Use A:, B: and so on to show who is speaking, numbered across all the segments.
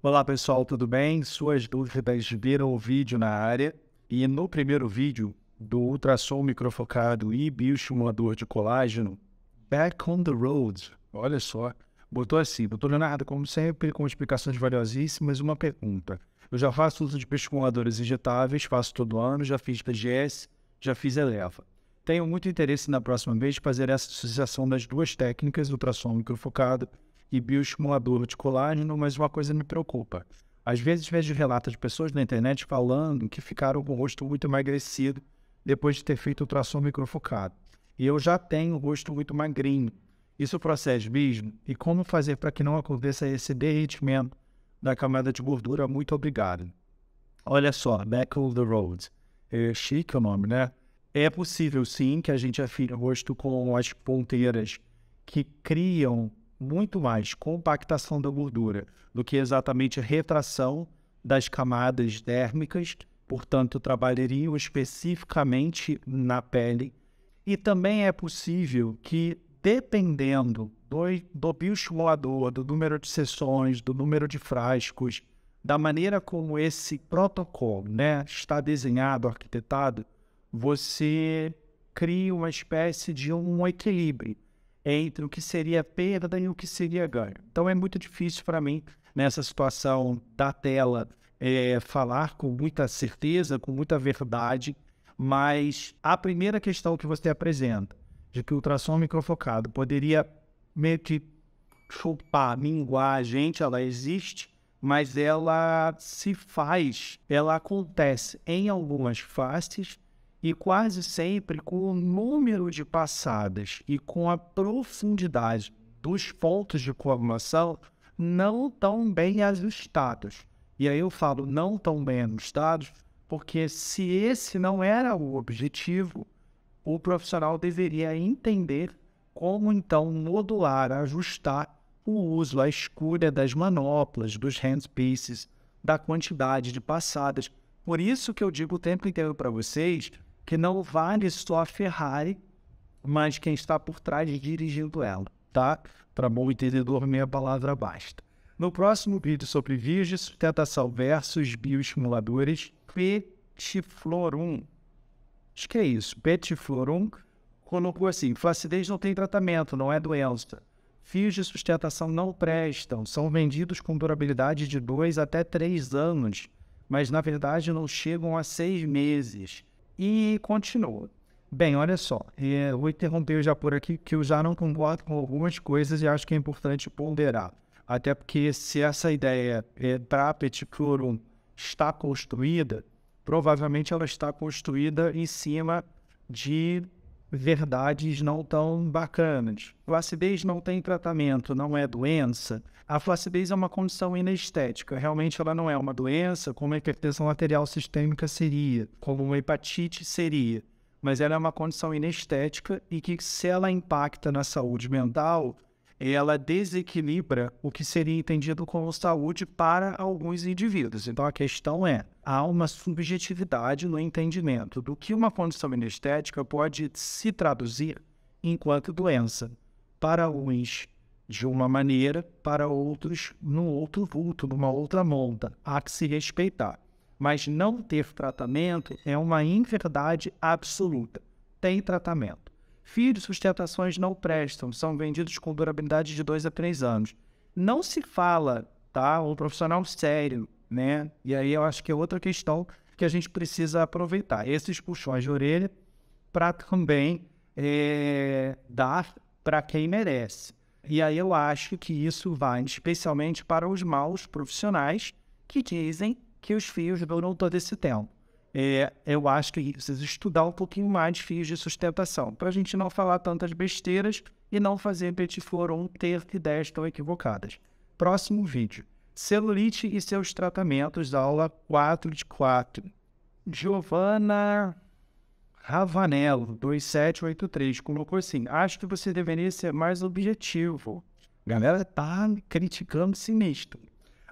A: Olá pessoal, tudo bem? Suas dúvidas viram o vídeo na área e no primeiro vídeo do ultrassom microfocado e bioestimulador de colágeno, Back on the Road. Olha só, botou assim, doutor Leonardo, como sempre, com explicações valiosíssimas, uma pergunta. Eu já faço uso de bioestimuladores injetáveis, faço todo ano, já fiz PGS, já fiz Eleva. Tenho muito interesse na próxima vez fazer essa associação das duas técnicas, ultrassom microfocado e bioestimulador de colágeno, mas uma coisa me preocupa. Às vezes vejo relatos de pessoas na internet falando que ficaram com o rosto muito emagrecido depois de ter feito ultrassom microfocado. E eu já tenho o rosto muito magrinho. Isso procede mesmo? E como fazer para que não aconteça esse derretimento da camada de gordura? Muito obrigado. Olha só, Back of the Road. É chique o nome, né? É possível sim que a gente afine o rosto com as ponteiras que criam muito mais compactação da gordura do que exatamente a retração das camadas dérmicas, portanto, trabalhariam especificamente na pele. E também é possível que, dependendo do, do bioestimulador, do número de sessões, do número de frascos, da maneira como esse protocolo né, está desenhado, arquitetado, você cria uma espécie de um equilíbrio entre o que seria perda e o que seria ganho. Então é muito difícil para mim, nessa situação da tela, é, falar com muita certeza, com muita verdade, mas a primeira questão que você apresenta, de que o ultrassom microfocado poderia meio que chupar, minguar a gente, ela existe, mas ela se faz, ela acontece em algumas faces e quase sempre com o número de passadas e com a profundidade dos pontos de coagulação não tão bem ajustados. E aí eu falo não tão bem ajustados, porque se esse não era o objetivo, o profissional deveria entender como então modular, ajustar o uso, a escolha das manoplas, dos handpieces, da quantidade de passadas. Por isso que eu digo o tempo inteiro para vocês que não vale só a Ferrari, mas quem está por trás dirigindo ela, tá? Para bom entendedor, meia palavra basta. No próximo vídeo sobre vias sustentação versus bioestimuladores, petiflorum. Acho que é isso. Petiflorum colocou assim, flacidez não tem tratamento, não é doença. Fios de sustentação não prestam, são vendidos com durabilidade de 2 até 3 anos, mas na verdade não chegam a 6 meses. E continua. Bem, olha só, eu vou interromper já por aqui, que eu já não concordo com algumas coisas e acho que é importante ponderar. Até porque se essa ideia é, eh, para está construída, provavelmente ela está construída em cima de verdades não tão bacanas. Flacidez não tem tratamento, não é doença. A flacidez é uma condição inestética, realmente ela não é uma doença, como a hipertensão arterial sistêmica seria, como uma hepatite seria. Mas ela é uma condição inestética e que, se ela impacta na saúde mental, ela desequilibra o que seria entendido como saúde para alguns indivíduos. Então a questão é: há uma subjetividade no entendimento do que uma condição inestética pode se traduzir enquanto doença. Para uns de uma maneira, para outros, num outro vulto, numa outra monta. Há que se respeitar. Mas não ter tratamento é uma inverdade absoluta. Tem tratamento. Filhos, de sustentações não prestam, são vendidos com durabilidade de 2 a 3 anos. Não se fala, tá? Um profissional sério, né? E aí eu acho que é outra questão que a gente precisa aproveitar. Esses puxões de orelha para também é, dar para quem merece. E aí eu acho que isso vai especialmente para os maus profissionais que dizem que os fios duram todo esse tempo é, eu acho que precisa estudar um pouquinho mais de fios de sustentação, para a gente não falar tantas besteiras e não fazer petit flor ter ideias tão equivocadas. Próximo vídeo. Celulite e seus tratamentos, aula 4 de 4. Giovana Ravanello, 2783, colocou assim, acho que você deveria ser mais objetivo. A galera tá criticando sinistro.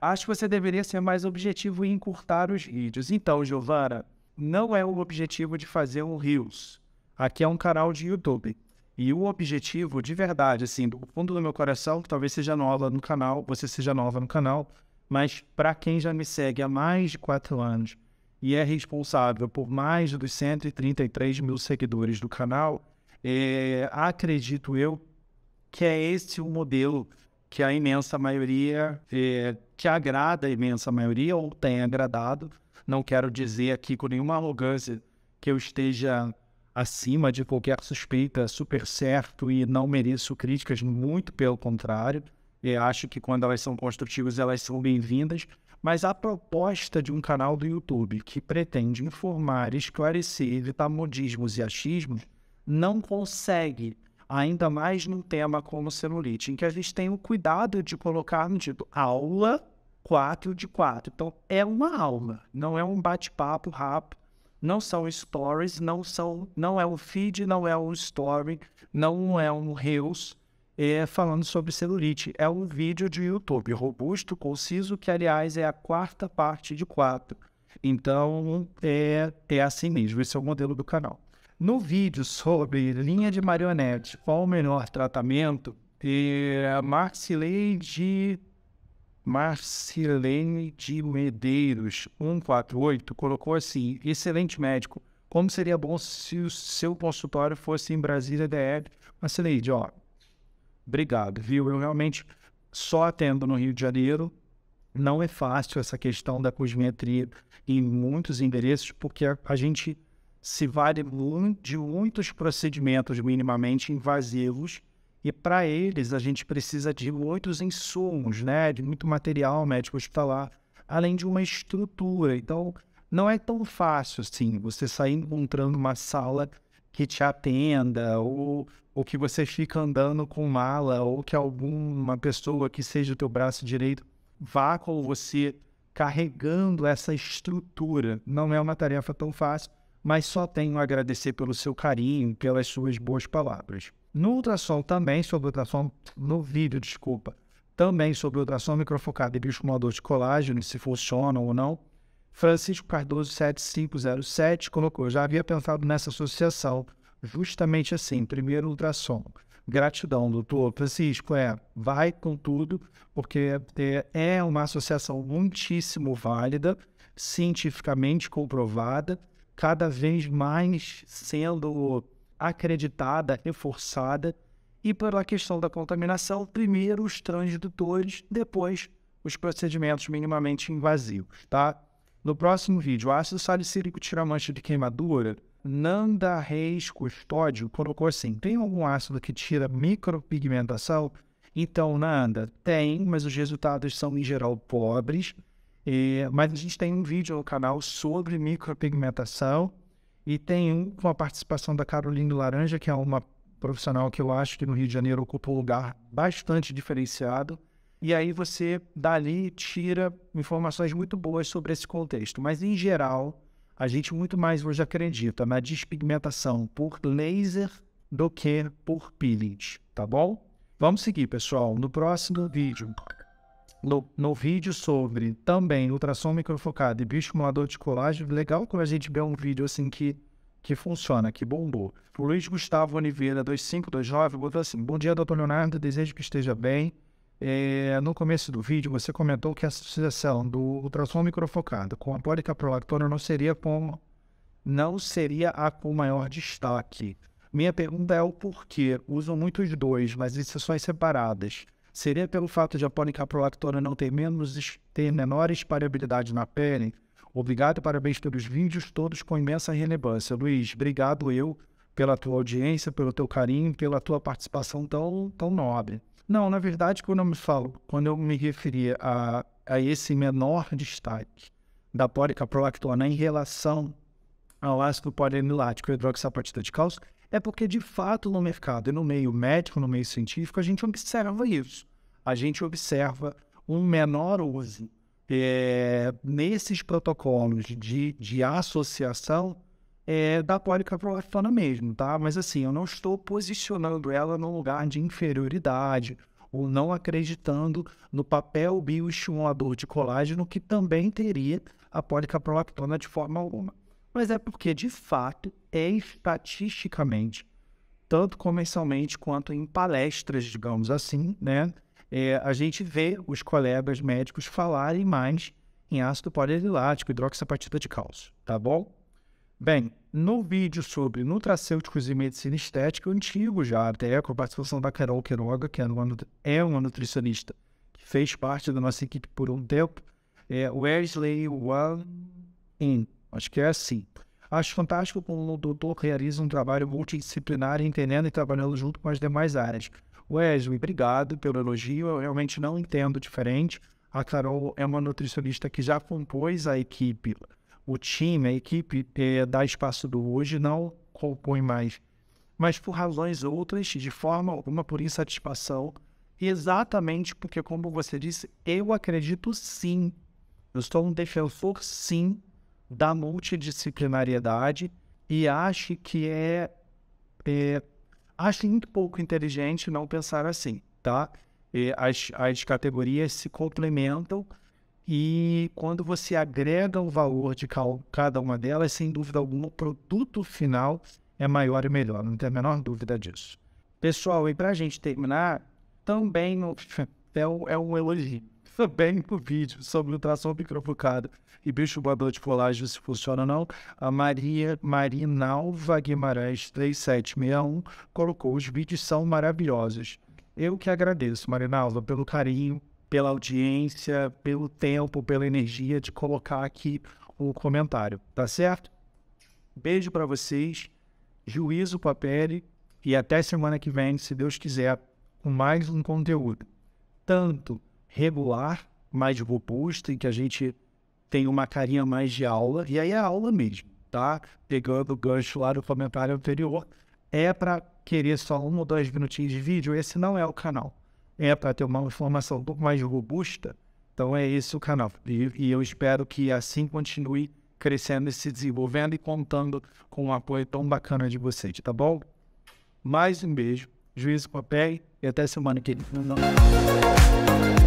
A: Acho que você deveria ser mais objetivo e encurtar os vídeos. Então, Giovana, não é o objetivo de fazer um Reels. Aqui é um canal de YouTube. E o objetivo, de verdade, assim, do fundo do meu coração, que talvez seja nova no canal, você seja nova no canal, mas para quem já me segue há mais de quatro anos e é responsável por mais dos 133 mil seguidores do canal, é, acredito eu que é esse o modelo que a imensa maioria, que eh, agrada a imensa maioria ou tem agradado. Não quero dizer aqui com nenhuma arrogância que eu esteja acima de qualquer suspeita, super certo e não mereço críticas, muito pelo contrário. Eu acho que quando elas são construtivas, elas são bem-vindas. Mas a proposta de um canal do YouTube que pretende informar, esclarecer, evitar modismos e achismos, não consegue ainda mais num tema como celulite, em que a gente tem o cuidado de colocar no título aula 4 de 4. Então, é uma aula, não é um bate-papo rápido, não são stories, não, são, não é um feed, não é um story, não é um reels é, falando sobre celulite. É um vídeo de YouTube robusto, conciso, que, aliás, é a quarta parte de 4. Então, é, é assim mesmo, esse é o modelo do canal. No vídeo sobre linha de marionete, qual o melhor tratamento, é a Marcileide, de Medeiros, 148, colocou assim, excelente médico, como seria bom se o seu consultório fosse em Brasília DF? Marcileide, ó, obrigado, viu? Eu realmente só atendo no Rio de Janeiro, não é fácil essa questão da cosmetria em muitos endereços, porque a, a gente se vale de muitos procedimentos minimamente invasivos e para eles a gente precisa de muitos insumos, né, de muito material médico hospitalar, além de uma estrutura. Então, não é tão fácil assim você sair encontrando uma sala que te atenda ou, ou que você fica andando com mala ou que alguma pessoa que seja o teu braço direito vá com você carregando essa estrutura. Não é uma tarefa tão fácil mas só tenho a agradecer pelo seu carinho, pelas suas boas palavras. No ultrassom também, sobre ultrassom, no vídeo, desculpa, também sobre ultrassom microfocado e bioestimulador de colágeno, se funcionam ou não, Francisco Cardoso 7507 colocou, já havia pensado nessa associação, justamente assim, primeiro ultrassom. Gratidão, doutor Francisco, é, vai com tudo, porque é, é uma associação muitíssimo válida, cientificamente comprovada, cada vez mais sendo acreditada, reforçada, e pela questão da contaminação, primeiro os transdutores, depois os procedimentos minimamente invasivos, tá? No próximo vídeo, ácido salicílico tira mancha de queimadura. Nanda Reis Custódio colocou assim: tem algum ácido que tira micropigmentação? Então, Nanda, tem, mas os resultados são em geral pobres mas a gente tem um vídeo no canal sobre micropigmentação e tem um com a participação da Carolina Laranja, que é uma profissional que eu acho que no Rio de Janeiro ocupa um lugar bastante diferenciado. E aí você dali tira informações muito boas sobre esse contexto. Mas em geral, a gente muito mais hoje acredita na despigmentação por laser do que por peeling, tá bom? Vamos seguir, pessoal. No próximo vídeo no, no vídeo sobre também ultrassom microfocado e bioestimulador de colágeno, legal quando a gente vê um vídeo assim que, que funciona, que bombou. O Luiz Gustavo Oliveira, 2529, botou assim: Bom dia, doutor Leonardo, desejo que esteja bem. É, no começo do vídeo, você comentou que a associação do ultrassom microfocado com a pólica prolactona não seria, com, não seria a com maior destaque. Minha pergunta é o porquê. Usam muitos dois, mas é em sessões separadas. Seria pelo fato de a policaprolactona não ter, menos, ter menor espalhabilidade na pele? Obrigado e parabéns pelos vídeos, todos com imensa relevância. Luiz, obrigado eu pela tua audiência, pelo teu carinho, pela tua participação tão, tão nobre. Não, na verdade, quando eu me falo, quando eu me referia a, a esse menor destaque da policaprolactona em relação ao ácido poliamilático e hidroxapatita de cálcio, é porque, de fato, no mercado e no meio médico, no meio científico, a gente observa isso. A gente observa um menor uso é, nesses protocolos de, de associação é, da policaprolactona mesmo, tá? Mas assim, eu não estou posicionando ela num lugar de inferioridade ou não acreditando no papel bioestimulador de colágeno que também teria a policaprolactona de forma alguma mas é porque, de fato, é estatisticamente, tanto comercialmente quanto em palestras, digamos assim, né? É, a gente vê os colegas médicos falarem mais em ácido polialilático, hidroxapatita de cálcio, tá bom? Bem, no vídeo sobre nutracêuticos e medicina estética, antigo já, até com a participação da Carol Queiroga, que é uma, é uma nutricionista que fez parte da nossa equipe por um tempo, é Wesley One In Acho que é assim. Acho fantástico quando o doutor realiza um trabalho multidisciplinar, entendendo e trabalhando junto com as demais áreas. Wesley, obrigado pelo elogio. Eu realmente não entendo diferente. A Carol é uma nutricionista que já compôs a equipe, o time, a equipe é, da Espaço do Hoje, não compõe mais. Mas por razões outras, de forma alguma, por insatisfação, exatamente porque, como você disse, eu acredito sim. Eu sou um defensor, sim, da multidisciplinariedade e acho que é, é acho muito pouco inteligente não pensar assim, tá? E as, as categorias se complementam e quando você agrega o valor de cal, cada uma delas, sem dúvida alguma, o produto final é maior e melhor, não tem a menor dúvida disso. Pessoal, e para a gente terminar, também no, é, um, é um elogio também um vídeo sobre ultrassom microfocado e bicho voador de colagem, se funciona ou não, a Maria Marinalva Guimarães 3761 colocou: os vídeos são maravilhosos. Eu que agradeço, Marinalva, pelo carinho, pela audiência, pelo tempo, pela energia de colocar aqui o comentário, tá certo? Beijo para vocês, juízo para pele e até semana que vem, se Deus quiser, com mais um conteúdo. Tanto regular, mais robusta, em que a gente tem uma carinha mais de aula, e aí é aula mesmo, tá? Pegando o gancho lá do comentário anterior, é para querer só um ou dois minutinhos de vídeo, esse não é o canal. É para ter uma informação um pouco mais robusta, então é esse o canal. E, e eu espero que assim continue crescendo e se desenvolvendo e contando com um apoio tão bacana de vocês, tá bom? Mais um beijo, juízo pele e até semana que vem.